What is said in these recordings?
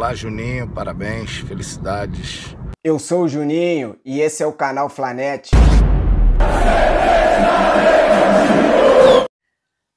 Olá, Juninho, parabéns, felicidades. Eu sou o Juninho e esse é o canal Flanete.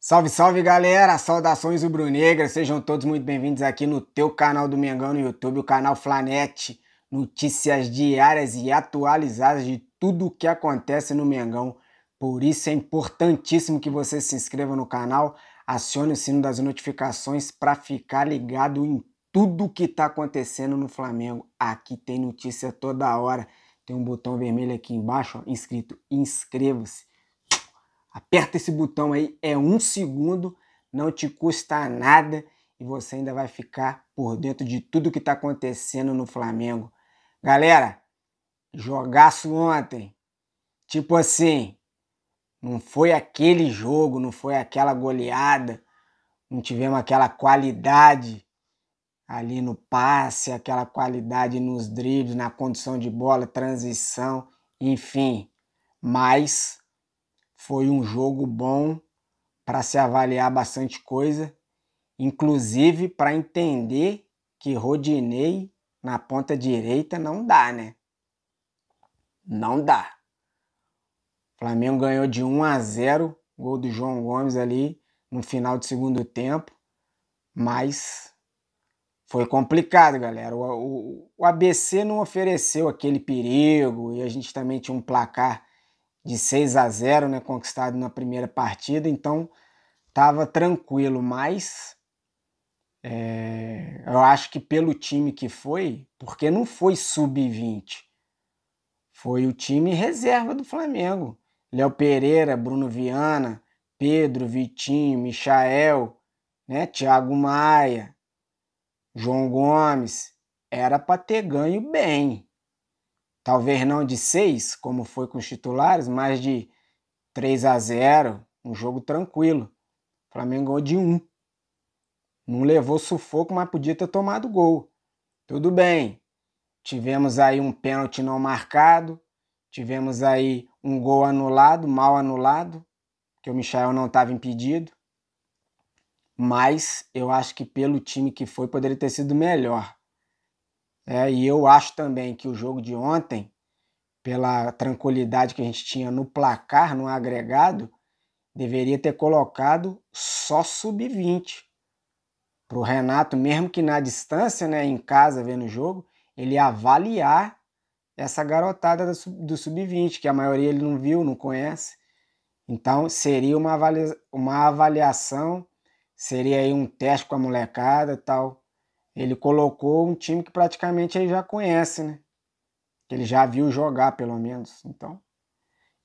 Salve, salve galera! Saudações rubro Negra. sejam todos muito bem-vindos aqui no teu canal do Mengão no YouTube, o canal Flanete. Notícias diárias e atualizadas de tudo o que acontece no Mengão. Por isso é importantíssimo que você se inscreva no canal, acione o sino das notificações para ficar ligado em tudo o que está acontecendo no Flamengo. Aqui tem notícia toda hora. Tem um botão vermelho aqui embaixo, ó, escrito inscreva-se. Aperta esse botão aí, é um segundo, não te custa nada e você ainda vai ficar por dentro de tudo que está acontecendo no Flamengo. Galera, jogaço ontem. Tipo assim, não foi aquele jogo, não foi aquela goleada, não tivemos aquela qualidade ali no passe, aquela qualidade nos dribles, na condição de bola, transição, enfim. Mas foi um jogo bom para se avaliar bastante coisa, inclusive para entender que Rodinei na ponta direita não dá, né? Não dá. Flamengo ganhou de 1 a 0, gol do João Gomes ali no final do segundo tempo, mas foi complicado, galera. O, o, o, ABC não ofereceu aquele perigo e a gente também tinha um placar de 6 a 0 né, conquistado na primeira partida, então estava tranquilo, mas é, eu acho que pelo time que foi, porque não foi sub-20, foi o time reserva do Flamengo. Léo Pereira, Bruno Viana, Pedro, Vitinho, Michael, né, Thiago Maia, João Gomes era para ter ganho bem. Talvez não de 6, como foi com os titulares, mas de 3 a 0, um jogo tranquilo. O Flamengo de 1. Não levou sufoco, mas podia ter tomado gol. Tudo bem. Tivemos aí um pênalti não marcado, tivemos aí um gol anulado, mal anulado, que o Michel não estava impedido mas eu acho que pelo time que foi poderia ter sido melhor. É, e eu acho também que o jogo de ontem, pela tranquilidade que a gente tinha no placar, no agregado, deveria ter colocado só sub-20. Para o Renato, mesmo que na distância, né, em casa vendo o jogo, ele avaliar essa garotada do sub-20, que a maioria ele não viu, não conhece. Então, seria uma, uma avaliação seria aí um teste com a molecada e tal. Ele colocou um time que praticamente ele já conhece, né? Que ele já viu jogar, pelo menos. Então,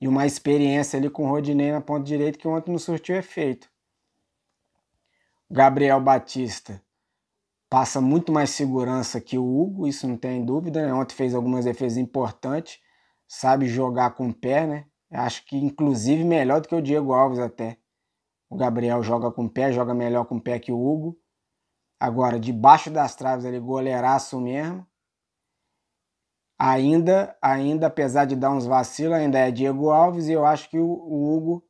e uma experiência ali com o Rodinei na ponta direita que ontem não surtiu efeito. É o Gabriel Batista passa muito mais segurança que o Hugo, isso não tem dúvida, né? Ontem fez algumas defesas importantes, sabe jogar com o pé, né? Acho que inclusive melhor do que o Diego Alves até. O Gabriel joga com o pé, joga melhor com o pé que o Hugo. Agora, debaixo das traves, ele goleiraço mesmo. Ainda, ainda, apesar de dar uns vacilos, ainda é Diego Alves e eu acho que o, o Hugo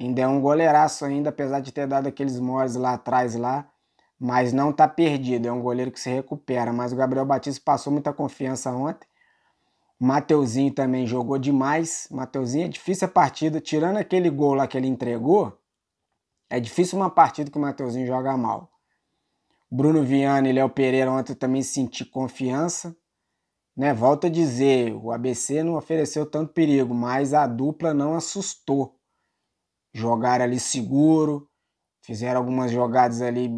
ainda é um goleiraço ainda, apesar de ter dado aqueles mores lá atrás lá, mas não tá perdido, é um goleiro que se recupera, mas o Gabriel Batista passou muita confiança ontem. Mateuzinho também jogou demais. Mateuzinho é difícil a partida, tirando aquele gol lá que ele entregou, é difícil uma partida que o Mateuzinho joga mal. Bruno Viana e Léo Pereira ontem também senti confiança. Né? Volto a dizer, o ABC não ofereceu tanto perigo, mas a dupla não assustou. Jogaram ali seguro, fizeram algumas jogadas ali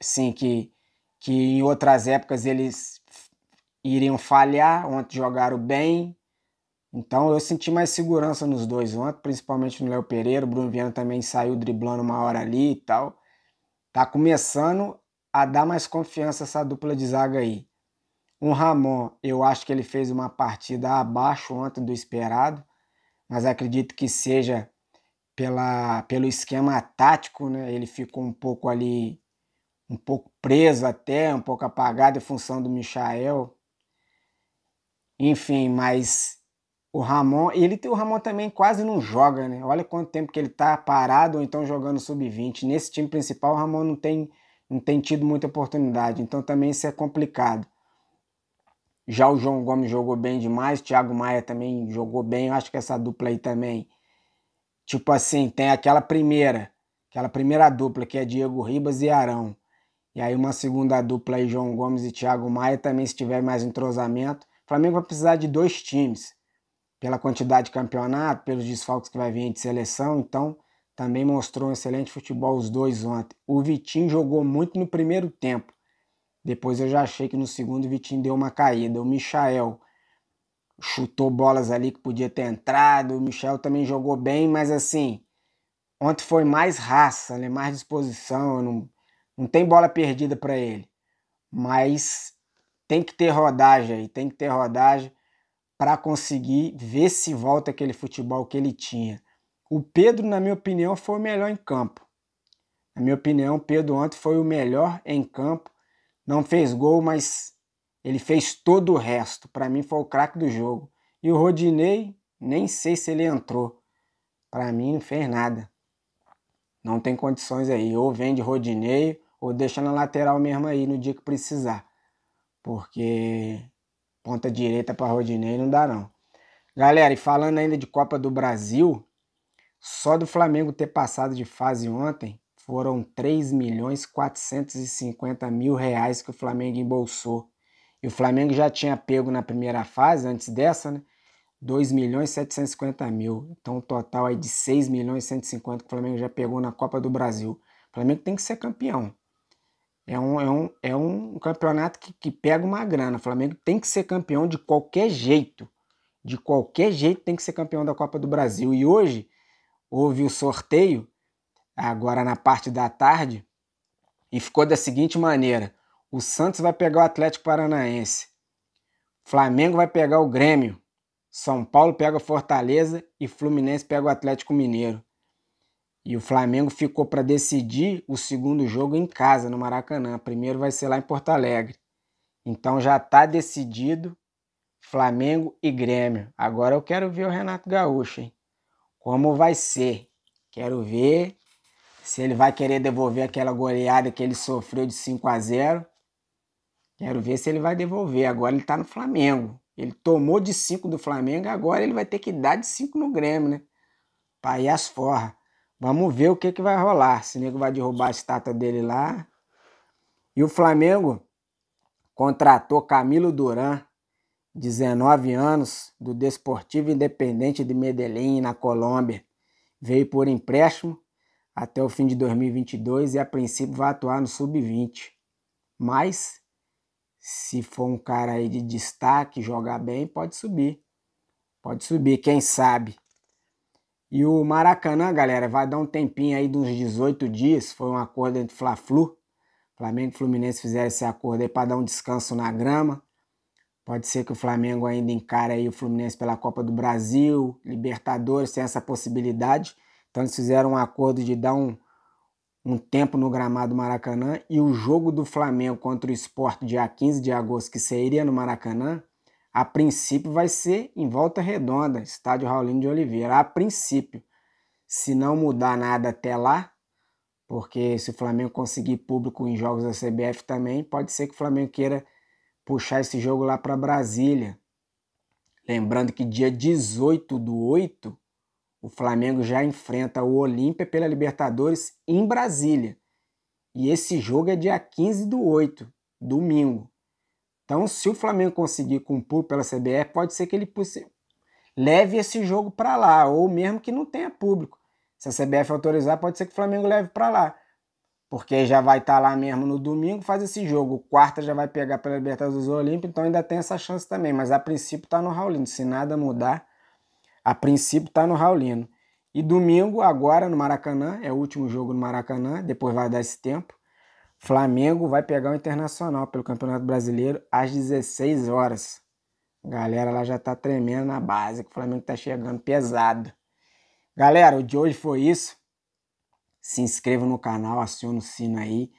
assim que, que em outras épocas eles iriam falhar. Ontem jogaram bem, então eu senti mais segurança nos dois ontem, principalmente no Léo Pereira. O Bruno Viana também saiu driblando uma hora ali e tal. Tá começando a dar mais confiança essa dupla de zaga aí. O Ramon, eu acho que ele fez uma partida abaixo ontem do esperado, mas acredito que seja pela, pelo esquema tático, né? Ele ficou um pouco ali, um pouco preso até, um pouco apagado em função do Michael. Enfim, mas o Ramon, ele o Ramon também quase não joga, né? Olha quanto tempo que ele tá parado ou então jogando sub-20. Nesse time principal, o Ramon não tem, não tem tido muita oportunidade, então também isso é complicado. Já o João Gomes jogou bem demais, Thiago Maia também jogou bem. Eu acho que essa dupla aí também. Tipo assim, tem aquela primeira, aquela primeira dupla que é Diego Ribas e Arão. E aí uma segunda dupla aí, João Gomes e Thiago Maia também, se tiver mais entrosamento. O Flamengo vai precisar de dois times pela quantidade de campeonato, pelos desfalques que vai vir de seleção, então também mostrou um excelente futebol os dois ontem. O Vitinho jogou muito no primeiro tempo. Depois eu já achei que no segundo o Vitinho deu uma caída. O Michael chutou bolas ali que podia ter entrado. O Michel também jogou bem, mas assim, ontem foi mais raça, né? mais disposição. Não, não tem bola perdida para ele. Mas tem que ter rodagem aí, tem que ter rodagem para conseguir ver se volta aquele futebol que ele tinha. O Pedro, na minha opinião, foi o melhor em campo. Na minha opinião, Pedro ontem foi o melhor em campo. Não fez gol, mas ele fez todo o resto. Para mim, foi o craque do jogo. E o Rodinei, nem sei se ele entrou. Para mim, não fez nada. Não tem condições aí. Ou vende Rodinei, ou deixa na lateral mesmo aí no dia que precisar. Porque ponta direita para Rodinei não dá não. Galera, e falando ainda de Copa do Brasil, só do Flamengo ter passado de fase ontem foram 3 milhões 450 mil reais que o Flamengo embolsou. E o Flamengo já tinha pego na primeira fase, antes dessa, né? 2 milhões 750 mil. Então, um total aí de 6 milhões 150 que o Flamengo já pegou na Copa do Brasil. O Flamengo tem que ser campeão. É um, é um, é um campeonato que, que pega uma grana. O Flamengo tem que ser campeão de qualquer jeito. De qualquer jeito tem que ser campeão da Copa do Brasil. E hoje houve o sorteio, agora na parte da tarde, e ficou da seguinte maneira: o Santos vai pegar o Atlético Paranaense, Flamengo vai pegar o Grêmio, São Paulo pega o Fortaleza e Fluminense pega o Atlético Mineiro. E o Flamengo ficou para decidir o segundo jogo em casa, no Maracanã. O primeiro vai ser lá em Porto Alegre. Então já está decidido Flamengo e Grêmio. Agora eu quero ver o Renato Gaúcho, hein? Como vai ser? Quero ver se ele vai querer devolver aquela goleada que ele sofreu de 5 a 0. Quero ver se ele vai devolver. Agora ele está no Flamengo. Ele tomou de 5 do Flamengo, agora ele vai ter que dar de 5 no Grêmio, né? Paias forra. Vamos ver o que, que vai rolar. Se o nego vai derrubar a estátua dele lá. E o Flamengo contratou Camilo Duran, 19 anos, do Desportivo Independente de Medellín, na Colômbia. Veio por empréstimo até o fim de 2022 e a princípio vai atuar no sub-20. Mas se for um cara aí de destaque, jogar bem, pode subir. Pode subir, quem sabe. E o Maracanã, galera, vai dar um tempinho aí de uns 18 dias. Foi um acordo entre Fla-Flu. Flamengo e Fluminense fizeram esse acordo aí para dar um descanso na grama. Pode ser que o Flamengo ainda encare aí o Fluminense pela Copa do Brasil, Libertadores, tem essa possibilidade. Então eles fizeram um acordo de dar um, um tempo no gramado Maracanã e o jogo do Flamengo contra o Sport dia 15 de agosto, que seria no Maracanã, a princípio vai ser em Volta Redonda, estádio Raulino de Oliveira, a princípio. Se não mudar nada até lá, porque se o Flamengo conseguir público em jogos da CBF também, pode ser que o Flamengo queira puxar esse jogo lá para Brasília. Lembrando que dia 18 do 8, o Flamengo já enfrenta o Olímpia pela Libertadores em Brasília. E esse jogo é dia 15 do 8, domingo. Então, se o Flamengo conseguir cumprir pela CBF, pode ser que ele leve esse jogo para lá, ou mesmo que não tenha público. Se a CBF autorizar, pode ser que o Flamengo leve para lá. Porque já vai estar tá lá mesmo no domingo, faz esse jogo. Quarta já vai pegar pela Libertadores Olímpico, então ainda tem essa chance também. Mas a princípio está no Raulino. Se nada mudar, a princípio está no Raulino. E domingo, agora no Maracanã, é o último jogo no Maracanã, depois vai dar esse tempo. Flamengo vai pegar o Internacional pelo Campeonato Brasileiro às 16 horas. A galera lá já tá tremendo na base, que o Flamengo tá chegando pesado. Galera, o de hoje foi isso. Se inscreva no canal, aciona o sino aí,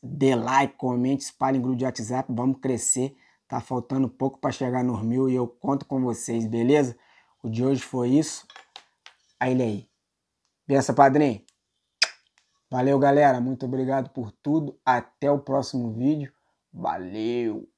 dê like, comente, espalhe em grupo de WhatsApp, vamos crescer. Tá faltando pouco para chegar nos mil e eu conto com vocês, beleza? O de hoje foi isso. Aí ele aí. Pensa, padrinho. Valeu, galera. Muito obrigado por tudo. Até o próximo vídeo. Valeu!